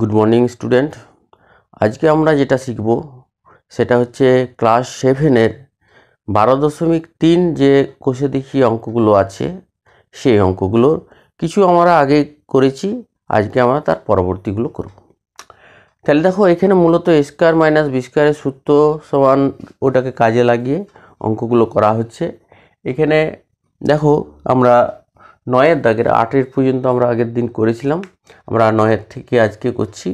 good morning student আজকে আমরা যেটা শিখব সেটা হচ্ছে ক্লাস সেভেনের বারো দশমিক তিন যে কোষে দেখি অঙ্কগুলো আছে সেই অঙ্কগুলোর কিছু আমরা আগে করেছি আজকে আমরা তার পরবর্তীগুলো করব তাহলে দেখো এখানে মূলত স্কোয়ার মাইনাস বিস্কোয়ারের সূত্র সমান ওটাকে কাজে লাগিয়ে অঙ্কগুলো করা হচ্ছে এখানে দেখো আমরা নয়ের দাগের আটের পর্যন্ত আমরা আগের দিন করেছিলাম আমরা নয়ের থেকে আজকে করছি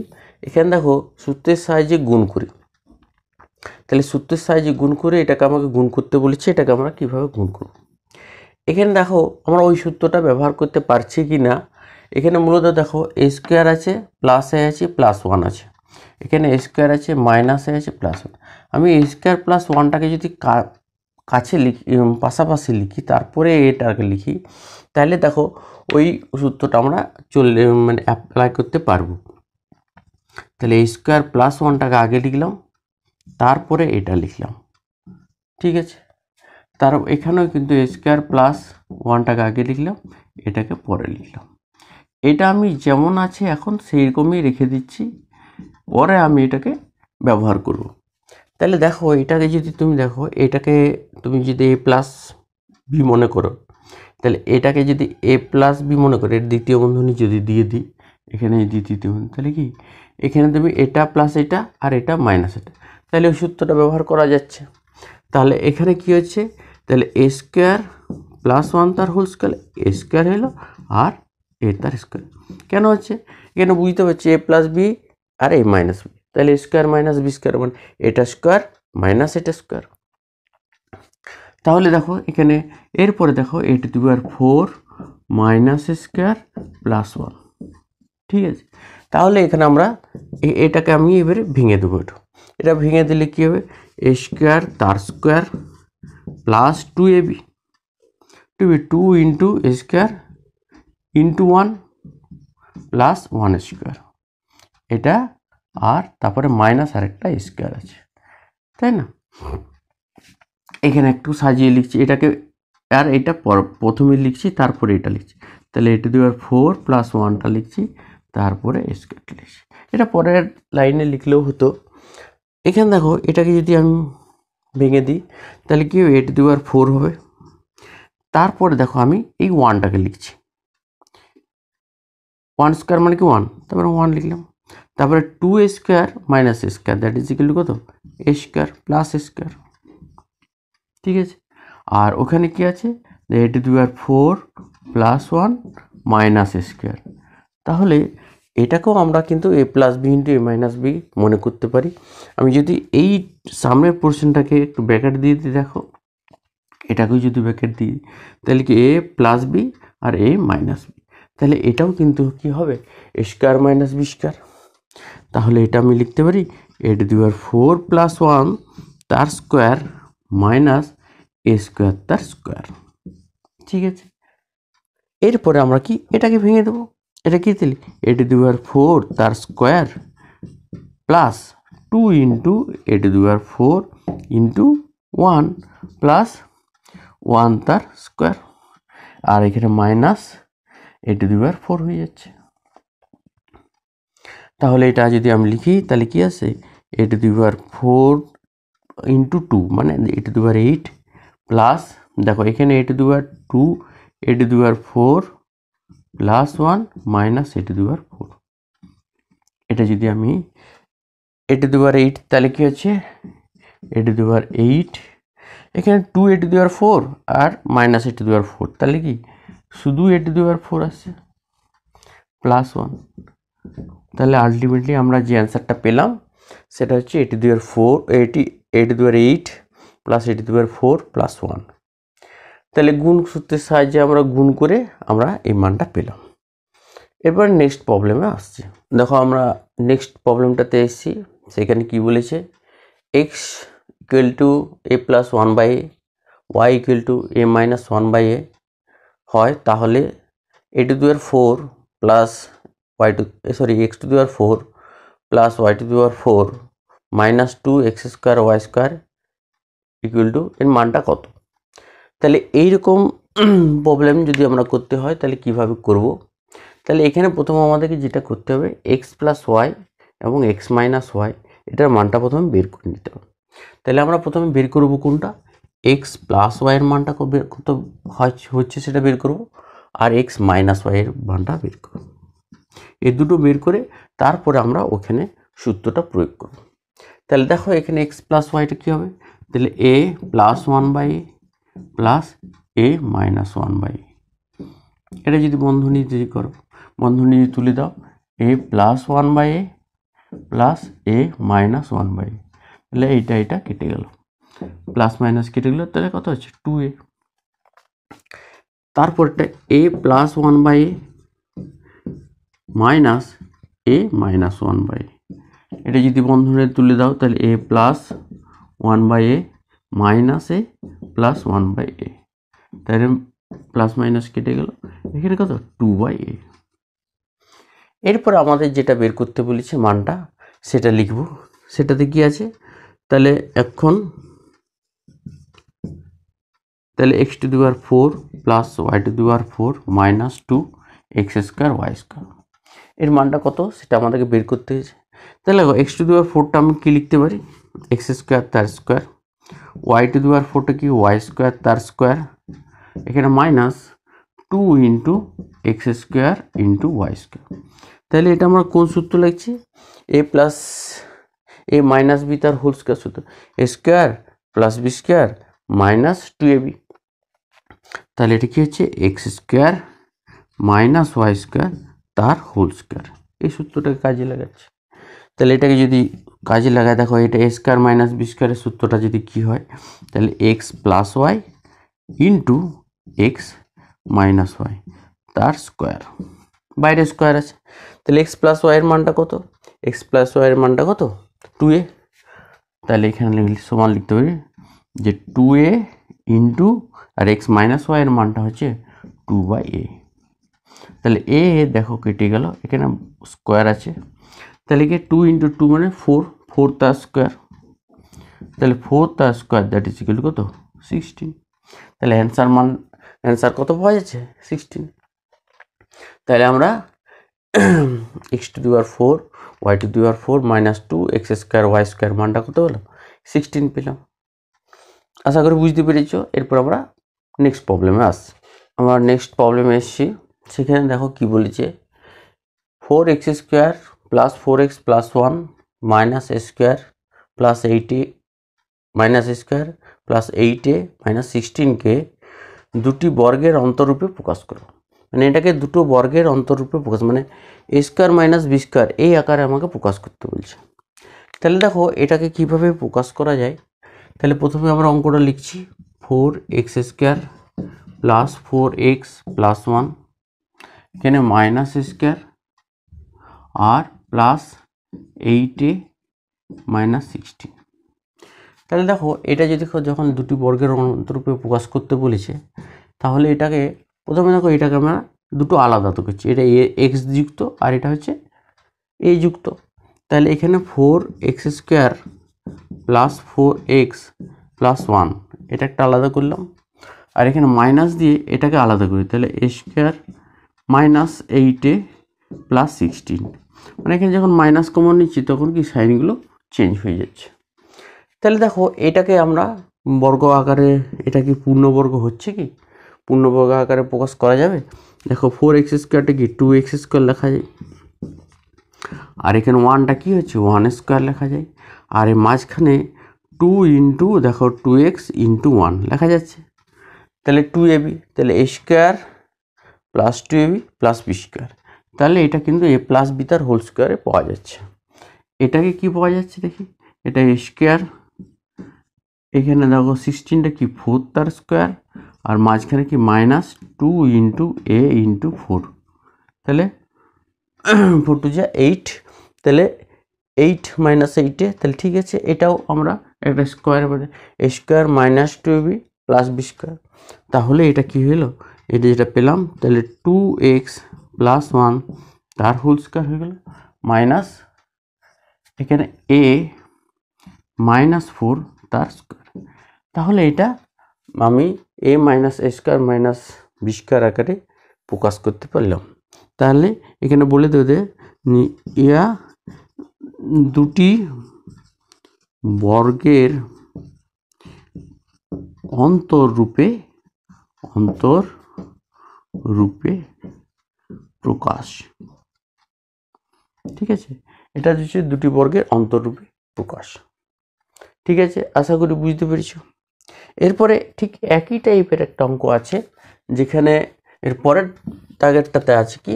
এখানে দেখো সূত্রের সাহায্যে গুণ করি তাহলে সূত্রের সাহায্যে গুণ করে এটাকে আমাকে গুণ করতে বলেছে এটাকে আমরা কীভাবে গুণ করব এখানে দেখো আমরা ওই সূত্রটা ব্যবহার করতে পারছি কি না এখানে মূলত দেখো এ স্কোয়ার আছে প্লাস এ আছে প্লাস ওয়ান আছে এখানে এ স্কোয়ার আছে মাইনাস এ আছে প্লাস ওয়ান আমি এ স্কোয়ার প্লাস ওয়ানটাকে যদি কাছে লিখি পাশাপাশি লিখি তারপরে এটাকে লিখি তাহলে দেখো ওই সূত্রটা আমরা চলে মানে অ্যাপ্লাই করতে পারবো তাহলে এই স্কোয়ার প্লাস ওয়ানটাকে আগে লিখলাম তারপরে এটা লিখলাম ঠিক আছে তার এখানেও কিন্তু স্কোয়ার প্লাস ওয়ানটাকে আগে লিখলাম এটাকে পরে লিখলাম এটা আমি যেমন আছে এখন সেই রকমই রেখে দিচ্ছি পরে আমি এটাকে ব্যবহার করব তাহলে দেখো এটাকে যদি তুমি দেখো এটাকে তুমি যদি এ প্লাস বি মনে করো তাহলে এটাকে যদি এ প্লাস বি মনে করো এর দ্বিতীয় বন্ধনী যদি দিয়ে দিই এখানে যদি দ্বিতীয় বন্ধু তাহলে কি এখানে তুমি এটা প্লাস এটা আর এটা মাইনাস এটা তাহলে ওই সূত্রটা ব্যবহার করা যাচ্ছে তাহলে এখানে কি হচ্ছে তাহলে এ স্কোয়ার প্লাস ওয়ান তার হোল স্কোয়ার এ স্কোয়ার হলো আর এ তার স্কোয়ার কেন হচ্ছে এখানে বুঝতে পারছি এ প্লাস বি আর এ মাইনাস বি তাহলে square minus B square one এটা স্কোয়ার মাইনাস এটা স্কোয়ার তাহলে দেখো এখানে এরপরে দেখো A to the power four minus square plus one ঠিক আছে তাহলে এখানে আমরা এটাকে আমি এবারে ভেঙে দেবো একটু এটা ভেঙে দিলে কী হবে এ স্কোয়ার তার square plus two A B two B two into A square into one plus one square এটা আর তারপরে মাইনাস আরেকটা স্কোয়ার আছে তাই না এখানে একটু সাজিয়ে লিখছি এটাকে আর এটা প্রথমে লিখছি তারপরে এটা লিখছি তাহলে এটা দুই আর ফোর প্লাস ওয়ানটা লিখছি তারপরে স্কোয়ারটা লিখছি এটা পরের লাইনে লিখলেও হতো এখানে দেখো এটাকে যদি আমি ভেঙে দিই তাহলে কি এইট দুই আর ফোর হবে তারপরে দেখো আমি এই ওয়ানটাকে লিখছি ওয়ান স্কোয়ার মানে কি ওয়ান তারপরে ওয়ান লিখলাম তারপরে two A square minus A square that is equal to কত A square plus A square ঠিক আছে আর ওখানে কি আছে এটি টু আর ফোর প্লাস ওয়ান মাইনাস এ স্কোয়ার তাহলে এটাকেও আমরা কিন্তু A plus B into A minus B মনে করতে পারি আমি যদি এই সামনের পোর্শনটাকে একটু ব্যাকেট দিয়ে দিই দেখো এটাকেও যদি ব্যাকেট দিই তাহলে কি এ প্লাস বি আর এ মাইনাস বি তাহলে এটাও কিন্তু কি হবে স্কোয়ার মাইনাস বি স্কোয়ার তাহলে এটা আমি লিখতে পারি এইট আর ফোর প্লাস ওয়ান তার স্কোয়ার মাইনাস এ স্কোয়ার তার স্কোয়ার ঠিক আছে এরপরে আমরা কি এটাকে ভেঙে দেবো এটা কী দিলি এইট আর ফোর তার square plus two into eight আর four into one plus one তার স্কোয়ার আর এখানে মাইনাস এইট আর ফোর হয়ে যাচ্ছে তাহলে এটা যদি আমি লিখি তাহলে কি আছে A to the power four into two মানে A to the power eight plus দেখো এখানে A to the power two A to the power four plus one minus A to the power four এটা যদি আমি এ to the power eight তাহলে কী হচ্ছে A to the power eight এখানে two A to the power four আর minus A to the power four তাহলে কি শুধু A to the power four আছে প্লাস ওয়ান তাহলে আলটিমেটলি আমরা যে অ্যান্সারটা পেলাম সেটা হচ্ছে এইটি দুয়ের ফোর এইটি এইট দুয়ার এইট প্লাস এইটি দুয়ার ফোর প্লাস ওয়ান তাহলে গুণ সূত্রের সাহায্যে আমরা গুণ করে আমরা এই মানটা পেলাম এবার নেক্সট প্রবলেমে আসছি দেখো আমরা নেক্সট প্রবলেমটাতে এসেছি সেখানে কি বলেছে X equal to A plus one by A Y equal to A minus one by A হয় তাহলে এটি দুয়ের four plus y to eh, sorry x to the power 4 plus y to the power 4 minus two X square Y square equal to এর মানটা কত তাহলে এইরকম problem যদি আমরা করতে হয় তাহলে কিভাবে করব তাহলে এখানে প্রথম আমাদেরকে যেটা করতে হবে এক্স প্লাস ওয়াই এবং এক্স মাইনাস ওয়াই এটার মানটা প্রথমে বের করে নিতে হবে তাহলে আমরা প্রথমে বের করব কোনটা এক্স প্লাস ওয়াইয়ের মানটা কত হচ্ছে সেটা বের করব আর এক্স মাইনাস ওয়াইয়ের মানটা বের করব এ দুটো বের করে তারপরে আমরা ওখানে সূত্রটা প্রয়োগ করব তাহলে দেখো এখানে এক্স প্লাস ওয়াইটা কী হবে তাহলে A plus one by plus A minus one by এটা যদি বন্ধনী যদি করো বন্ধনী যদি তুলে দাও A plus one by A plus A minus one by তাহলে এইটা এটা কেটে গেল প্লাস মাইনাস কেটে গেল তাহলে কত হচ্ছে টু এ তারপরটা A plus one by A minus A minus one by এটা যদি বন্ধনে তুলে দাও তাহলে A plus one by A minus A plus one by A তাহলে প্লাস মাইনাস কেটে গেল এখানে কত টু বাই এ এরপর আমাদের যেটা বের করতে বলেছে মানটা সেটা লিখব সেটাতে কি আছে তাহলে এখন তাহলে এক্স টু দু আর ফোর প্লাস ওয়াই টু দু আর four minus two X square Y square এর মানটা কত সেটা আমাদেরকে বের করতে হয়েছে তাহলে দেখো এক্স টু দু আর ফোরটা আমি কী লিখতে পারি এক্স স্কোয়ার তার স্কোয়ার ওয়াই টু দুয়ার পাওয়ার ফোরটা কি ওয়াই স্কোয়ার তার স্কোয়ার এখানে minus two into X square into Y square তাহলে এটা আমার কোন সূত্র লাগছে A plus A minus B তার হোল স্কোয়ার সূত্র A square plus B square minus two A B তাহলে এটা কী হচ্ছে X square minus Y square তার হোল স্কোয়ার এই সূত্রটাকে কাজে লাগাচ্ছে তাহলে এটাকে যদি কাজে লাগায় দেখো এটা এ স্কোয়ার মাইনাস বি স্কোয়ারের সূত্রটা যদি কি হয় তাহলে X plus Y into X minus Y তার স্কোয়ার বাইরে স্কোয়ার আছে তাহলে এক্স প্লাস ওয়াইয়ের মানটা কত এক্স প্লাস ওয়াইয়ের মানটা কত টু এ তাহলে এখানে সমান লিখতে পারি যে টু এ ইন্টু আর এক্স মাইনাস ওয়াইয়ের মানটা হচ্ছে টু বাই এ তাহলে এ দেখো কেটে গেল এখানে স্কোয়ার আছে তাহলে কি টু ইন্টু টু মানে ফোর ফোর তার স্কোয়ার তাহলে ফোর তার স্কোয়ার দ্যাট ইজ ইকুয়াল কত সিক্সটিন তাহলে অ্যান্সার মান অ্যান্সার কত পাওয়া যাচ্ছে সিক্সটিন তাহলে আমরা এক্স টু দুয়ার ফোর ওয়াই টু দুয়ার four minus two X square Y square মানটা কত পেলাম সিক্সটিন পেলাম আশা করি বুঝতে পেরেছ এরপর আমরা নেক্সট প্রবলেমে আস আমরা নেক্সট প্রবলেমে এসেছি সেখানে দেখো কি বলেছে four x square plus four x plus one minus square plus এইটে মাইনাস স্কোয়ার প্লাস এইটে মাইনাস সিক্সটিনকে দুটি বর্গের অন্তরূপে প্রকাশ করো মানে এটাকে দুটো বর্গের অন্তরূপে প্রকাশ মানে a square minus B square এই আকারে আমাকে প্রকাশ করতে বলছে তাহলে দেখো এটাকে কিভাবে প্রকাশ করা যায় তাহলে প্রথমে আমরা অঙ্কটা লিখছি four x square plus four x plus one এখানে মাইনাস স্কোয়ার আর প্লাস এইটে মাইনাস সিক্সটিন তাহলে দেখো এটা যদি যখন দুটি বর্গের অন্তরূপে প্রকাশ করতে বলেছে তাহলে এটাকে প্রথমে দেখো এটাকে আমরা দুটো আলাদা তো করছি এটা এক্স যুক্ত আর এটা হচ্ছে এ যুক্ত তাহলে এখানে four x square plus four x plus one এটা একটা আলাদা করলাম আর এখানে মাইনাস দিয়ে এটাকে আলাদা করি তাহলে এ square minus eight a plus sixteen মানে এখানে যখন মাইনাস কমন নিচ্ছি তখন কি সাইনগুলো চেঞ্জ হয়ে যাচ্ছে তাহলে দেখো এটাকে আমরা বর্গ আকারে এটা কি পূর্ণবর্গ হচ্ছে কি পূর্ণবর্গ আকারে প্রকাশ করা যাবে দেখো ফোর এক্স স্কোয়ারটা কি টু এক্স স্কোয়ার লেখা যায় আর এখানে ওয়ানটা কী হচ্ছে ওয়ান স্কোয়ার লেখা যায় আর এই মাঝখানে টু ইন্টু দেখো টু এক্স ইন্টু ওয়ান লেখা যাচ্ছে তাহলে টু এবি তাহলে স্কোয়ার +2v + b² তাহলে এটা কিন্তু a + b² হোল স্কয়ারে পাওয়া যাচ্ছে এটাকে কি পাওয়া যাচ্ছে দেখি এটা a² এখানে দাঁড়ালো 16টা কি √4² আর মাঝখানে কি -2 * a * 4 তাহলে 4 * 2 = 8 তাহলে 8 - 8 তাহলে ঠিক আছে এটাও আমরা a² a² - 2ab + b² তাহলে এটা কি হলো এটা যেটা পেলাম তাহলে টু এক্স প্লাস ওয়ান তার হোল স্কোয়ার হয়ে গেল মাইনাস এখানে এ মাইনাস ফোর তার স্কোয়ার তাহলে এটা আমি a minus A square minus B square আকারে প্রকাশ করতে পারলাম তাহলে এখানে বলে দেবে ইয়া দুটি বর্গের রূপে অন্তর রূপে প্রকাশ ঠিক আছে এটা হচ্ছে দুটি বর্গের অন্তরূপে প্রকাশ ঠিক আছে আশা করি বুঝতে পেরেছ এরপরে ঠিক একই টাইপের একটা অঙ্ক আছে যেখানে এর পরের টার্গেটটাতে আছে কি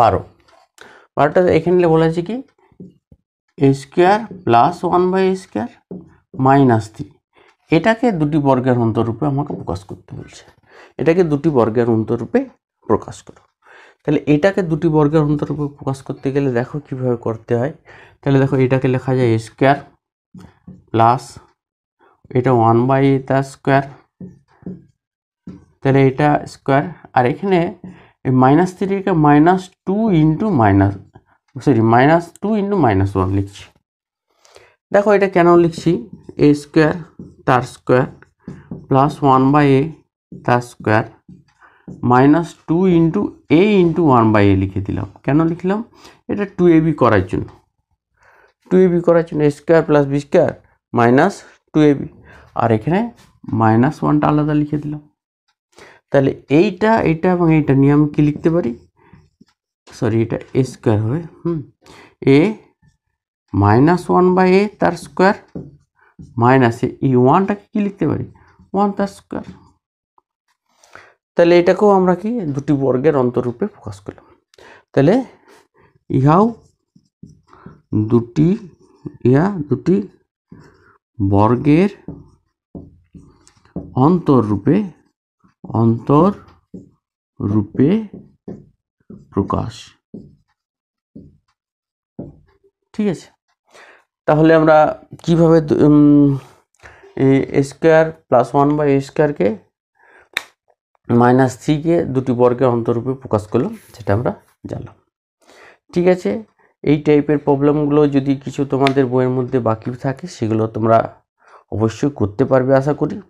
বারো বারোটাতে এখানে বলা আছে কি a square plus one by a square minus three এটাকে দুটি বর্গের অন্তরূপে আমাকে প্রকাশ করতে বলছে এটাকে দুটি বর্গের অন্তরূপে প্রকাশ করো তাহলে এটাকে দুটি বর্গের অন্তরূপে প্রকাশ করতে গেলে দেখো কিভাবে করতে হয় তাহলে দেখো এটাকে লেখা যায় স্কোয়ার প্লাস এটা ওয়ান বাই এটা স্কোয়ার তাহলে এটা স্কোয়ার আর এখানে মাইনাস থ্রিকে minus two into minus sorry minus two into minus one লিখছি দেখো এটা কেন লিখছি এ স্কোয়ার তার square plus one by a তার square minus two into a into one by a লিখে দিলাম কেন লিখলাম এটা টু এ বি করার জন্য টু এ বি করার জন্য square plus B square minus two এ বি আর এখানে মাইনাস ওয়ানটা আলাদা লিখে দিলাম তাহলে এইটা এইটা এবং এইটা নিয়ে আমি কি লিখতে পারি সরি এটা এ স্কোয়ার হবে hmm a minus one by a তার স্কোয়ার মাইনাসে এই ওয়ানটাকে কী লিখতে পারি ওয়ান তার স্কোয়ার তাহলে এটাকেও আমরা কি দুটি বর্গের অন্তরূপে প্রকাশ করলাম তাহলে ইহাও দুটি ইহা দুটি বর্গের অন্তররূপে অন্তর রূপে প্রকাশ ঠিক আছে তাহলে আমরা কিভাবে স্কোয়ার প্লাস ওয়ান বাই স্কোয়ারকে মাইনাস থ্রিকে দুটি বর্গে অন্তরূপে প্রকাশ করলাম সেটা আমরা জানলাম ঠিক আছে এই টাইপের প্রবলেমগুলো যদি কিছু তোমাদের বইয়ের মধ্যে বাকি থাকে সেগুলো তোমরা অবশ্যই করতে পারবে আশা করি